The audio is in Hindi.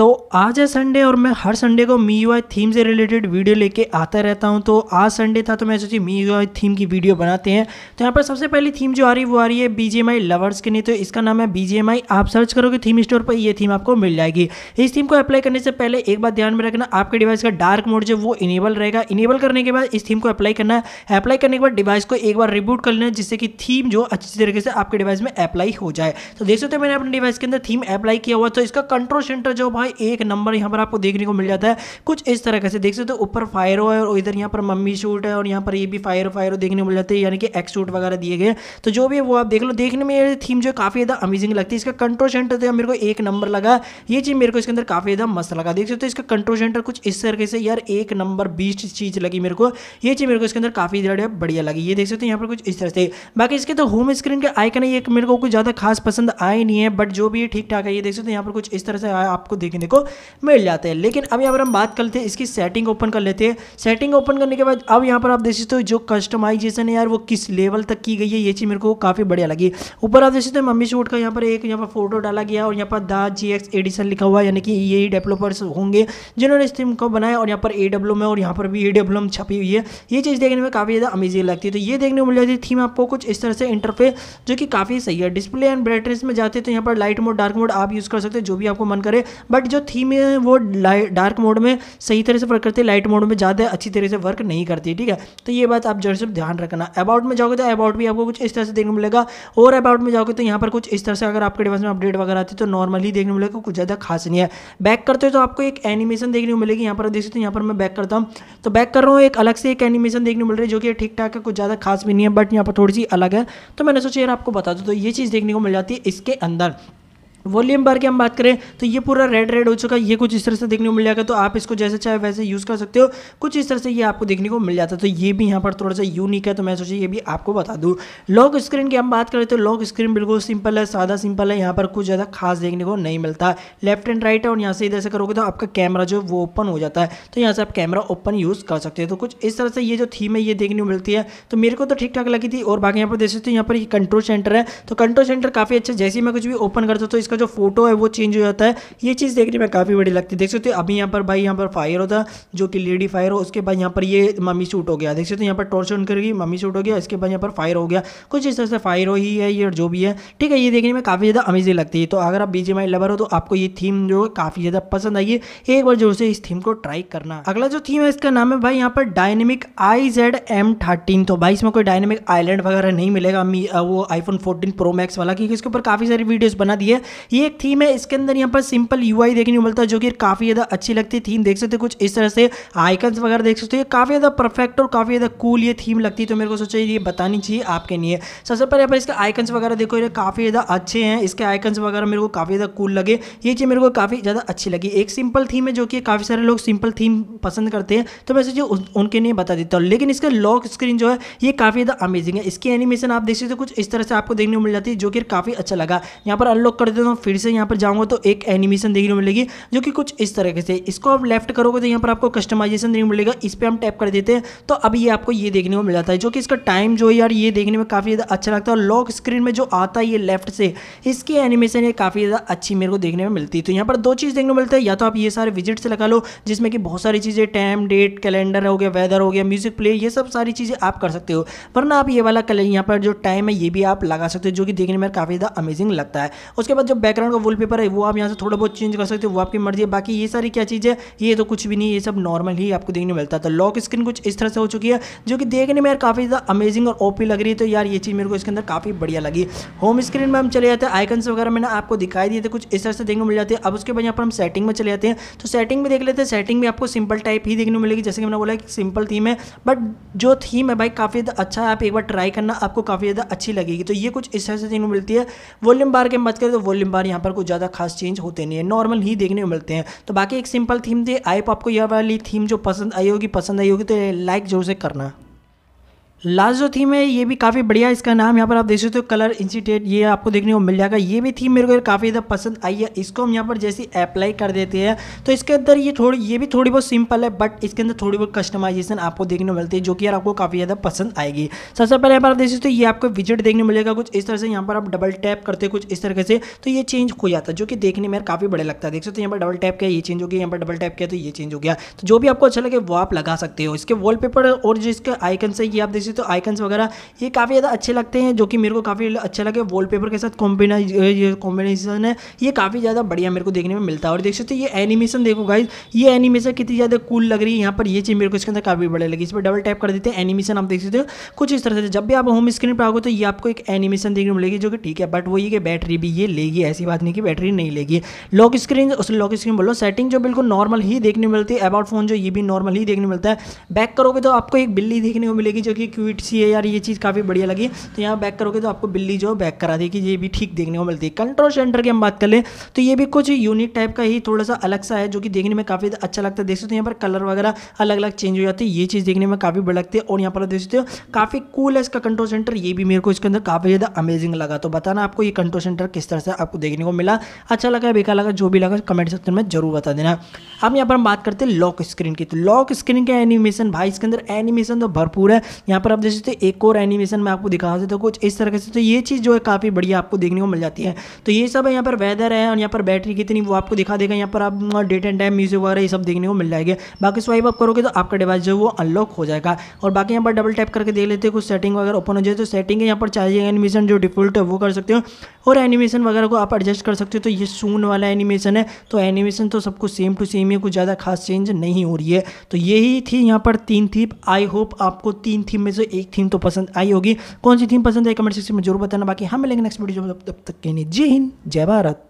तो आज है संडे और मैं हर संडे को मी यू थीम से रिलेटेड वीडियो लेके आता रहता हूँ तो आज संडे था तो मैं सोची मी यू थीम की वीडियो बनाते हैं तो यहाँ पर सबसे पहली थीम जो आ रही है वो आ रही है बी लवर्स के लिए तो इसका नाम है बी आप सर्च करोगे थीम स्टोर पर ये थीम आपको मिल जाएगी इस थीम को अप्लाई करने से पहले एक बात ध्यान में रखना आपके डिवाइस का डार्क मोड जो वो इनेबल रहेगा इनेबल करने के बाद इस थीम को अप्लाई करना है अप्लाई करने के बाद डिवाइस को एक बार रिबूट कर लेना जिससे कि थीम जो अच्छी तरीके से आपके डिवाइस में अप्लाई हो जाए तो देख सकते हो मैंने अपने डिवाइस के अंदर थीम अप्लाई किया हुआ तो इसका कंट्रोल सेंटर जो भाई एक नंबर यहाँ पर आपको देखने को मिल जाता है कुछ इस तरह से देख सकते हो ऊपर फायर है और इधर यहाँ पर मम्मी शूट है और यहाँ पर ये भी फायर फायर देखने को मिल जाते हैं यानी कि एक्स शूट वगैरह दिए गए तो जो भी है वो आप देख लो देखने में ये थीम जो है काफ़ी ज़्यादा अमेजिंग लगती है इसका कंट्रोल सेंटर तो मेरे को एक नंबर लगा ये चीज़ मेरे को इसके अंदर काफ़ी ज़्यादा मस्त लगा देख सकते हो इसका कंट्रोल सेंटर कुछ इस तरह से यार एक नंबर बीस्ट चीज़ लगी मेरे को ये चीज़ मेरे को इसके अंदर काफ़ी ज़्यादा बढ़िया लगी ये देख सकते हो यहाँ पर कुछ इस तरह से बाकी इसके तो होम स्क्रीन के आइकन ये मेरे को कुछ ज़्यादा खास पसंद आए नहीं है बट जो भी ठीक ठाक है ये देख सकते हो यहाँ पर कुछ इस तरह से आपको देखने को मिल जाते हैं लेकिन अब यहाँ पर हम बात करते हैं इसकी सेटिंग ओपन कर लेते हैं सेटिंग ओपन करने के बाद अब यहाँ पर आप देख सकते हो जो कस्टमाइजेशन है यार वो किस लेवल तक की गई है ये चीज़ मेरे को काफ़ी बढ़िया लगी ऊपर आप देख सकते हो मम्मी शूट का यहाँ पर एक यहाँ पर फोटो डाला गया और यहाँ पर दा जी एडिशन लिखा हुआ यानी कि ये डेवलपर्स होंगे जिन्होंने इस थीम को बनाया और यहाँ पर ए में और यहाँ पर भी ए डब्ल्यू छपी हुई है ये चीज़ देखने में काफ़ी ज़्यादा अमेजिंग लगती है तो ये देखने को मिल जाती है थीम आपको कुछ इस तरह से इंटरफेस जो कि काफ़ी सही है डिस्प्ले एंड ब्राइटनेस में जाते तो यहाँ पर लाइट मोड डार्क मोड आप यूज़ कर सकते हो जो भी आपको मन करे बट बट जो थीम है वो डार्क मोड में सही तरह से वर्क करती है लाइट मोड में ज़्यादा अच्छी तरह से वर्क नहीं करती है ठीक है तो ये बात आप जरूर है ध्यान रखना अबाउट में जाओगे तो अबाउट भी आपको कुछ इस तरह से देखने मिलेगा और अबाउट में जाओगे तो यहाँ पर कुछ इस तरह से अगर आपके डिवाइस में अपडेट वगैरह आती है तो नॉर्मली देखने मिलेगा कुछ ज़्यादा खास नहीं है बैक करते हो तो आपको एक एनिमेशन देखने को मिलेगी यहाँ पर देख सकते हो यहाँ पर मैं बैक करता हूँ तो बैक कर रहा हूँ एक अलग से एक एनिमेशन देखने मिल रही है जो कि ठीक ठाक है कुछ ज़्यादा खास भी नहीं है बट यहाँ पर थोड़ी सी अलग है तो मैंने सोचा यार आपको बता दो तो ये चीज़ देखने को मिल जाती है इसके अंदर वॉल्यूम बार की हम बात करें तो ये पूरा रेड रेड हो चुका है ये कुछ इस तरह से देखने को मिल जाएगा तो आप इसको जैसे चाहे वैसे यूज़ कर सकते हो कुछ इस तरह से ये आपको देखने को मिल जाता है तो ये भी यहाँ पर थोड़ा सा यूनिक है तो मैं सोचा ये भी आपको बता दूँ लॉक स्क्रीन की हम बात करें तो लॉक स्क्रीन बिल्कुल सिंपल है सादा सिंपल है यहाँ पर कुछ ज़्यादा खास देखने को नहीं मिलता लेफ्ट एंड राइट है और यहाँ से इधर से करोगे तो आपका कैमरा जो वो ओपन हो जाता है तो यहाँ से आप कैमरा ओपन यूज़ कर सकते हो तो कुछ इस तरह से ये जो थीम है ये देखने को मिलती है तो मेरे को तो ठीक ठाक लगी थी और बाकी यहाँ पर देख सकते हो यहाँ पर ये कंट्रोल सेंटर है तो कंट्रोल सेंटर काफ़ी अच्छा जैसे ही मैं कुछ भी ओपन करता तो इस इसका जो फोटो है वो चेंज हो जाता है ये चीज़ देखने में काफ़ी बड़ी लगती है देख सकते हो अभी यहाँ पर भाई यहाँ पर फायर होता जो कि लेडी फायर हो उसके बाद यहाँ पर ये मम्मी शूट हो गया देख सकते हो यहाँ पर टॉर्च ऑन करेगी मम्मी शूट हो गया इसके बाद यहाँ पर फायर हो गया कुछ इस तरह से फायर हो ही है ये जो भी है ठीक है ये देखने में काफ़ी ज़्यादा अमेजिंग लगती है तो अगर आप बी लवर हो तो आपको ये थीम जो है काफ़ी ज़्यादा पसंद आई है एक बार जो से इस थीम को ट्राई करना अगला जो थीम है इसका नाम है भाई यहाँ पर dynamic I Z M thirteen तो भाई इसमें कोई डायनेमिक आइलैंड वगैरह नहीं मिलेगा वो आईफोन फोर्टीन प्रो मैक्स वाला क्योंकि इसके ऊपर काफ़ी सारी वीडियोस बना दी है ये एक थीम है इसके अंदर यहाँ पर सिंपल यू देखने को मिलता है जो कि काफ़ी ज़्यादा अच्छी लगती है थीम देख सकते हो कुछ इस तरह से आइकन्स वगैरह देख सकते हो ये काफ़ी ज़्यादा परफेक्ट और काफ़ी ज़्यादा कूल ये थीम लगती है तो मेरे को सोचा ये बतानी चाहिए आपके लिए सबसे पहले यहाँ पर इसके आइकन्स वगैरह देखो ये काफ़ी ज़्यादा अच्छे हैं इसके आइकन्स वगैरह मेरे को काफ़ी ज़्यादा कूल लगे ये चीज़ मेरे को काफ़ी ज़्यादा अच्छी लगी एक सिंपल थीम है जो कि काफ़ी सारे लोग सिंपल थीम पसंद करते हैं तो मैं सोचिए उनके लिए बता देता हूँ लेकिन इसका लॉक स्क्रीन जो है ये काफ़ी ज़्यादा अमेजिंग है इसकी एनिमेशन आप देख सकते हो कुछ इस तरह से आपको देखने को मिल जाती है जो कि काफ़ी अच्छा लगा यहाँ पर अनलॉक कर देता हूँ हूँ फिर से यहाँ पर जाऊँगा तो एक एनिमेशन देखने को मिलेगी जो कि कुछ इस तरीके से इसको आप लेफ्ट करोगे तो यहाँ पर आपको कस्टमाइजेशन देखने मिलेगा इस पर हम टैप कर देते हैं तो अब ये आपको ये देखने को मिल जाता है जो कि इसका टाइम जो है यार ये देखने में काफ़ी ज़्यादा अच्छा लगता है और लॉक स्क्रीन में जो आता है ये लेफ्ट से इसकी एनिमेशन ये काफ़ी ज़्यादा अच्छी मेरे को देखने में मिलती है तो यहाँ पर दो चीज़ देखने को मिलती है या तो आप ये सारे विजिट से लगा लो जिसमें कि बहुत सारी चीज़ें टाइम डेट कैलेंडर हो गया वेदर हो गया म्यूजिक प्ले ये सब सारी चीज़ें आप कर सकते हो वरना आप ये वाला कलर यहाँ पर जो टाइम है ये भी आप लगा सकते हो जो कि देखने में काफ़ी ज़्यादा अमेजिंग लगता है उसके बाद जो बैकग्राउंड का वॉलपेपर है वो आप यहाँ से थोड़ा बहुत चेंज कर सकते हो वो आपकी मर्जी है बाकी ये सारी क्या चीज़ है ये तो कुछ भी नहीं ये सब नॉर्मल ही आपको देखने मिलता है तो लॉक स्क्रीन कुछ इस तरह से हो चुकी है जो कि देखने में यार काफ़ी ज़्यादा अमेजिंग और ओपी लग रही है तो यार ये चीज़ मेरे को इसके अंदर काफ़ी बढ़िया लगी होम स्क्रीन में हम चले जाते हैं आइकन्स वगैरह मैंने आपको दिखाई दिए थे कुछ इस तरह से देखने को मिल जाते हैं अब उसके बाद यहाँ पर हम सेटिंग में चले जाते हैं तो सेटिंग में देख लेते हैं सेटिंग में आपको सिंपल टाइप ही देखने मिलेगी जैसे कि मैंने बोला कि सिंपल थीम है बट जो थीम है भाई काफ़ी ज़्यादा अच्छा है आप एक बार ट्राई करना आपको काफ़ी ज़्यादा अच्छी लगेगी तो ये कुछ इस तरह से देखने मिलती है वॉल्यूम बार की बात करें तो वॉल्यूम सेम बार यहाँ पर कुछ ज़्यादा खास चेंज होते नहीं है नॉर्मल ही देखने को मिलते हैं तो बाकी एक सिंपल थीम थे आई आपको यह वाली थीम जो पसंद आई होगी पसंद आई होगी तो लाइक जरूर से करना लास्ट जो थीम है ये भी काफ़ी बढ़िया इसका नाम यहाँ पर आप देख सकते हो तो कलर इंसिटेट ये आपको देखने को मिल जाएगा ये भी थीम मेरे को काफ़ी ज़्यादा पसंद आई है इसको हम यहाँ पर जैसे अप्लाई कर देते हैं तो इसके अंदर ये थोड़ी ये भी थोड़ी बहुत सिंपल है बट इसके अंदर थोड़ी बहुत कस्टमाइजेशन आपको देखने को मिलती है जो कि यार आपको काफ़ी ज़्यादा पसंद आएगी सबसे पहले यहाँ पर आप देख सकते हो ये आपको विजिट देखने मिलेगा कुछ इस तरह से यहाँ पर आप डबल टैप करते कुछ इस तरह से तो ये चेंज हो जाता है जो कि देखने में काफ़ी बड़ा लगता है देख सकते हो यहाँ पर डबल टैप किया ये चेंज हो गया यहाँ पर डबल टैप किया तो ये चेंज हो गया तो जो भी आपको अच्छा लगे वो आप लगा सकते हो इसके वॉलपेपर और जो इसके आइकन से ये आप देख से तो आइकन्स वगैरह ये काफ़ी ज़्यादा अच्छे लगते हैं जो कि मेरे को काफ़ी अच्छा लगे वॉलपेपर के साथ कॉम्बिनेशन है ये काफ़ी ज़्यादा बढ़िया मेरे को देखने में मिलता है और देख सकते हो ये एनिमेशन देखो गाइज ये एनिमेशन कितनी ज़्यादा कूल लग रही है यहाँ पर ये चीज़ मेरे को इसके अंदर काफ़ी बढ़िया लगी इस पर डबल टैप कर देते हैं एनिमेशन आप देख सकते हो कुछ इस तरह से जब भी आप होम स्क्रीन पर आओगे तो ये आपको एक एनिमेशन देखने में मिलेगी जो कि ठीक है बट वही ये कि बैटरी भी ये लेगी ऐसी बात नहीं कि बैटरी नहीं लेगी लॉक स्क्रीन उस लॉक स्क्रीन बोलो सेटिंग जो बिल्कुल नॉर्मल ही देखने मिलती है अबाउट फोन जो ये भी नॉर्मल ही देखने मिलता है बैक करोगे तो आपको एक बिल्ली देखने को मिलेगी जो कि स्वीट सी है यार ये चीज़ काफ़ी बढ़िया लगी तो यहाँ बैक करोगे तो आपको बिल्ली जो बैक करा देगी ये भी ठीक देखने को मिलती है कंट्रोल सेंटर की हम बात कर लें तो ये भी कुछ यूनिक टाइप का ही थोड़ा सा अलग सा है जो कि देखने में काफ़ी अच्छा लगता है देख सकते हो यहाँ पर कलर वगैरह अलग अलग चेंज हो जाती है ये चीज़ देखने में काफ़ी बड़ा लगती है और यहाँ पर देख सकते हो काफ़ी कूल है इसका कंट्रोल सेंटर ये भी मेरे को इसके अंदर काफ़ी ज़्यादा अमेजिंग लगा तो बताना आपको ये कंट्रोल सेंटर किस तरह से आपको देखने को मिला अच्छा लगा बेकार लगा जो भी लगा कमेंट सेक्शन में जरूर बता देना अब यहाँ पर हम बात करते हैं लॉक स्क्रीन की तो लॉक स्क्रीन के एनिमेशन भाई इसके अंदर एनिमेशन तो भरपूर है यहाँ पर पर आप जैसे तो एक और एनिमेशन में आपको दिखा देता हूँ कुछ इस तरह से तो ये चीज़ जो है काफ़ी बढ़िया आपको देखने को मिल जाती है तो ये सब है यहाँ पर वेदर है और यहाँ पर बैटरी कितनी वो आपको दिखा देगा यहाँ पर आप डेट एंड टाइम म्यूजिक वगैरह ये सब देखने को मिल जाएगा बाकी स्वाइप आप करोगे तो आपका डिवाइस जो वो अनलॉक हो जाएगा और बाकी यहाँ पर डबल टैप करके देख लेते हैं कुछ सेटिंग वगैरह ओपन हो जाए तो सेटिंग है यहाँ पर चाहिए एनिमेशन जो डिफॉल्ट है वो कर सकते हो और एनिमेशन वगैरह को आप एडजस्ट कर सकते हो तो ये सून वाला एनिमेशन है तो एनिमेशन तो सबको सेम टू सेम ही कुछ ज़्यादा खास चेंज नहीं हो रही है तो यही थी यहाँ पर तीन थीप आई होप आपको तीन थीप में से एक थीम तो पसंद आई होगी कौन सी थीम पसंद है कमेंट सेक्शन में जरूर बताना बाकी हम मिलेंगे नेक्स्ट वीडियो में तब तक के लिए जय हिंद जय भारत